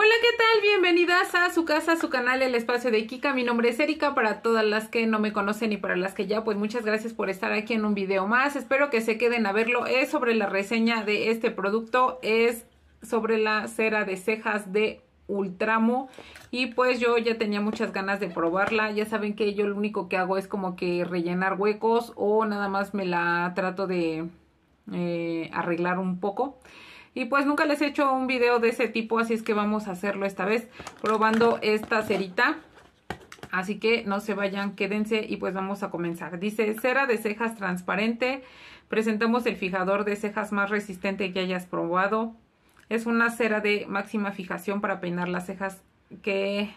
Hola, ¿qué tal? Bienvenidas a su casa, a su canal, el espacio de Kika. Mi nombre es Erika. Para todas las que no me conocen y para las que ya, pues muchas gracias por estar aquí en un video más. Espero que se queden a verlo. Es sobre la reseña de este producto. Es sobre la cera de cejas de Ultramo y pues yo ya tenía muchas ganas de probarla, ya saben que yo lo único que hago es como que rellenar huecos o nada más me la trato de eh, arreglar un poco y pues nunca les he hecho un video de ese tipo, así es que vamos a hacerlo esta vez probando esta cerita. Así que no se vayan, quédense y pues vamos a comenzar. Dice, cera de cejas transparente. Presentamos el fijador de cejas más resistente que hayas probado. Es una cera de máxima fijación para peinar las cejas que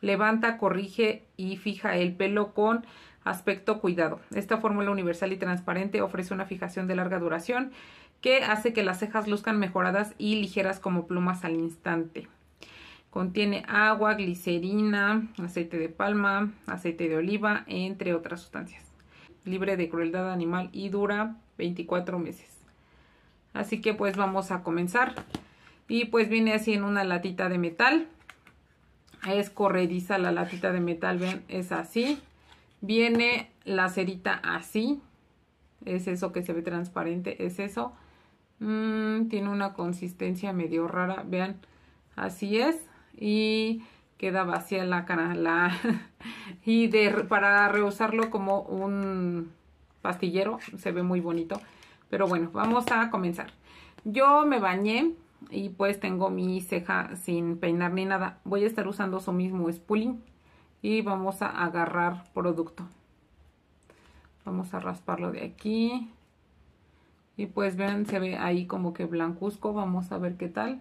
levanta, corrige y fija el pelo con aspecto cuidado. Esta fórmula universal y transparente ofrece una fijación de larga duración que hace que las cejas luzcan mejoradas y ligeras como plumas al instante. Contiene agua, glicerina, aceite de palma, aceite de oliva, entre otras sustancias. Libre de crueldad animal y dura 24 meses. Así que pues vamos a comenzar. Y pues viene así en una latita de metal. Es corrediza la latita de metal, ven, es así. Viene la cerita así. Es eso que se ve transparente, es eso. Mm, tiene una consistencia medio rara, vean, así es. Y queda vacía la cara. La y de, para reusarlo como un pastillero, se ve muy bonito. Pero bueno, vamos a comenzar. Yo me bañé y pues tengo mi ceja sin peinar ni nada. Voy a estar usando su mismo spooling y vamos a agarrar producto vamos a rasparlo de aquí y pues vean se ve ahí como que blancuzco vamos a ver qué tal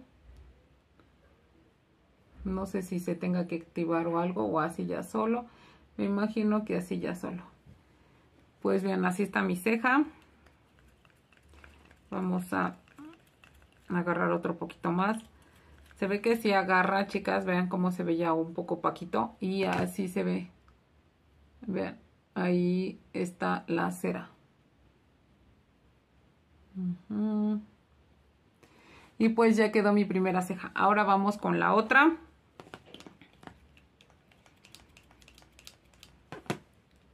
no sé si se tenga que activar o algo o así ya solo me imagino que así ya solo pues bien así está mi ceja vamos a agarrar otro poquito más se ve que si agarra, chicas, vean cómo se ve ya un poco paquito. Y así se ve. Vean, ahí está la cera. Y pues ya quedó mi primera ceja. Ahora vamos con la otra.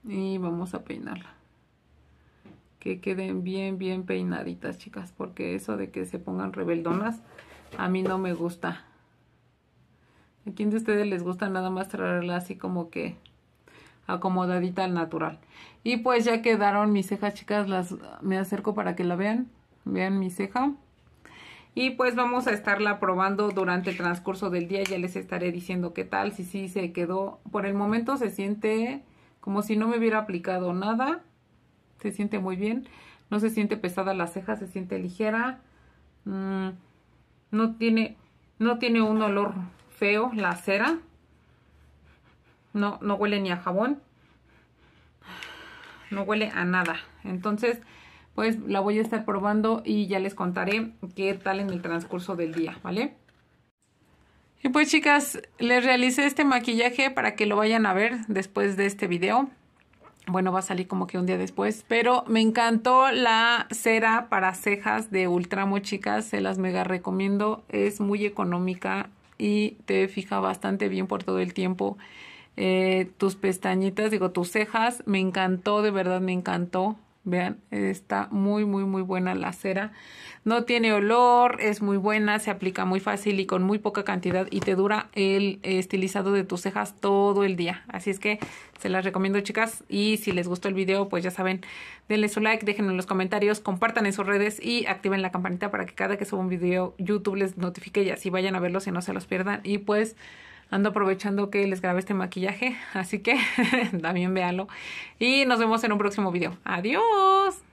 Y vamos a peinarla. Que queden bien, bien peinaditas, chicas. Porque eso de que se pongan rebeldonas a mí no me gusta. ¿A quién de ustedes les gusta nada más traerla así como que acomodadita al natural? Y pues ya quedaron mis cejas, chicas. Las, me acerco para que la vean. Vean mi ceja. Y pues vamos a estarla probando durante el transcurso del día. Ya les estaré diciendo qué tal. Si sí, se quedó. Por el momento se siente como si no me hubiera aplicado nada. Se siente muy bien. No se siente pesada la ceja, se siente ligera. Mmm... No tiene, no tiene un olor feo la cera. No, no huele ni a jabón. No huele a nada. Entonces, pues la voy a estar probando y ya les contaré qué tal en el transcurso del día, ¿vale? Y pues chicas, les realicé este maquillaje para que lo vayan a ver después de este video bueno, va a salir como que un día después, pero me encantó la cera para cejas de Ultramo, chicas, se las mega recomiendo, es muy económica y te fija bastante bien por todo el tiempo eh, tus pestañitas, digo, tus cejas, me encantó, de verdad me encantó, Vean, está muy, muy, muy buena la cera. No tiene olor, es muy buena, se aplica muy fácil y con muy poca cantidad y te dura el estilizado de tus cejas todo el día. Así es que se las recomiendo, chicas. Y si les gustó el video, pues ya saben, denle su like, déjenlo en los comentarios, compartan en sus redes y activen la campanita para que cada que suba un video YouTube les notifique y así vayan a verlo si no se los pierdan. Y pues... Ando aprovechando que les grabé este maquillaje, así que también véanlo. Y nos vemos en un próximo video. Adiós.